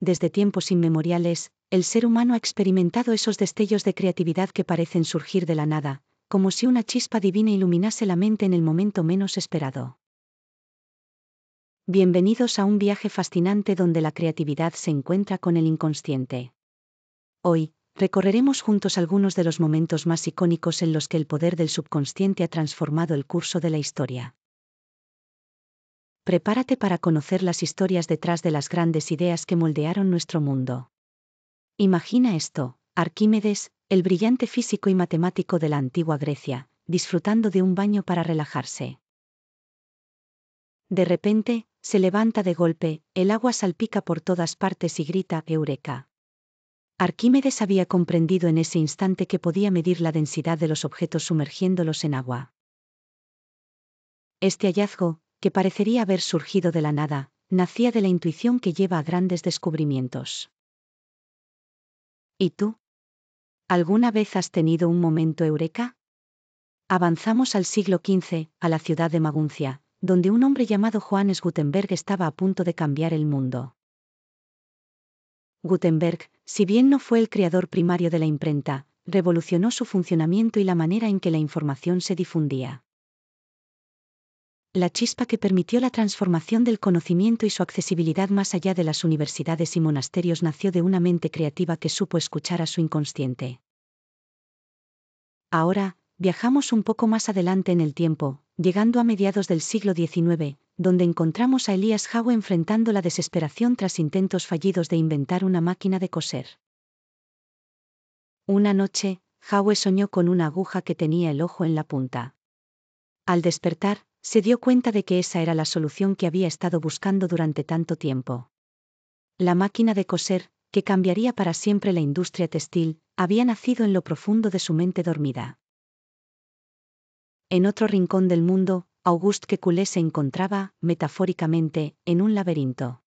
desde tiempos inmemoriales, el ser humano ha experimentado esos destellos de creatividad que parecen surgir de la nada, como si una chispa divina iluminase la mente en el momento menos esperado. Bienvenidos a un viaje fascinante donde la creatividad se encuentra con el inconsciente. Hoy, recorreremos juntos algunos de los momentos más icónicos en los que el poder del subconsciente ha transformado el curso de la historia. Prepárate para conocer las historias detrás de las grandes ideas que moldearon nuestro mundo. Imagina esto, Arquímedes, el brillante físico y matemático de la antigua Grecia, disfrutando de un baño para relajarse. De repente, se levanta de golpe, el agua salpica por todas partes y grita Eureka. Arquímedes había comprendido en ese instante que podía medir la densidad de los objetos sumergiéndolos en agua. Este hallazgo, que parecería haber surgido de la nada, nacía de la intuición que lleva a grandes descubrimientos. ¿Y tú? ¿Alguna vez has tenido un momento eureka? Avanzamos al siglo XV, a la ciudad de Maguncia, donde un hombre llamado Johannes Gutenberg estaba a punto de cambiar el mundo. Gutenberg, si bien no fue el creador primario de la imprenta, revolucionó su funcionamiento y la manera en que la información se difundía la chispa que permitió la transformación del conocimiento y su accesibilidad más allá de las universidades y monasterios nació de una mente creativa que supo escuchar a su inconsciente. Ahora, viajamos un poco más adelante en el tiempo, llegando a mediados del siglo XIX, donde encontramos a Elias Howe enfrentando la desesperación tras intentos fallidos de inventar una máquina de coser. Una noche, Howe soñó con una aguja que tenía el ojo en la punta. Al despertar, se dio cuenta de que esa era la solución que había estado buscando durante tanto tiempo. La máquina de coser, que cambiaría para siempre la industria textil, había nacido en lo profundo de su mente dormida. En otro rincón del mundo, Auguste Kekulé se encontraba, metafóricamente, en un laberinto.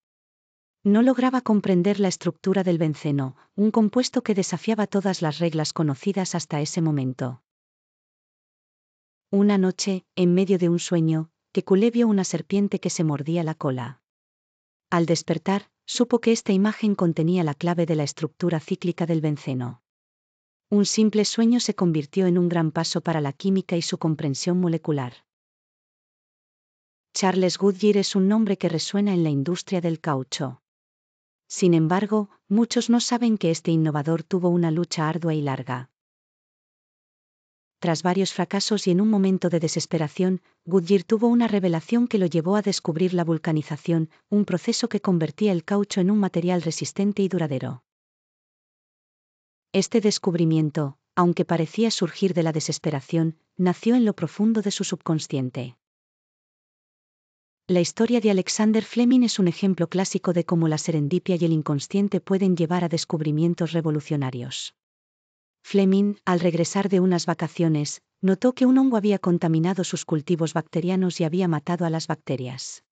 No lograba comprender la estructura del benceno, un compuesto que desafiaba todas las reglas conocidas hasta ese momento. Una noche, en medio de un sueño, Kekulé vio una serpiente que se mordía la cola. Al despertar, supo que esta imagen contenía la clave de la estructura cíclica del benceno. Un simple sueño se convirtió en un gran paso para la química y su comprensión molecular. Charles Goodyear es un nombre que resuena en la industria del caucho. Sin embargo, muchos no saben que este innovador tuvo una lucha ardua y larga. Tras varios fracasos y en un momento de desesperación, Goodyear tuvo una revelación que lo llevó a descubrir la vulcanización, un proceso que convertía el caucho en un material resistente y duradero. Este descubrimiento, aunque parecía surgir de la desesperación, nació en lo profundo de su subconsciente. La historia de Alexander Fleming es un ejemplo clásico de cómo la serendipia y el inconsciente pueden llevar a descubrimientos revolucionarios. Fleming, al regresar de unas vacaciones, notó que un hongo había contaminado sus cultivos bacterianos y había matado a las bacterias.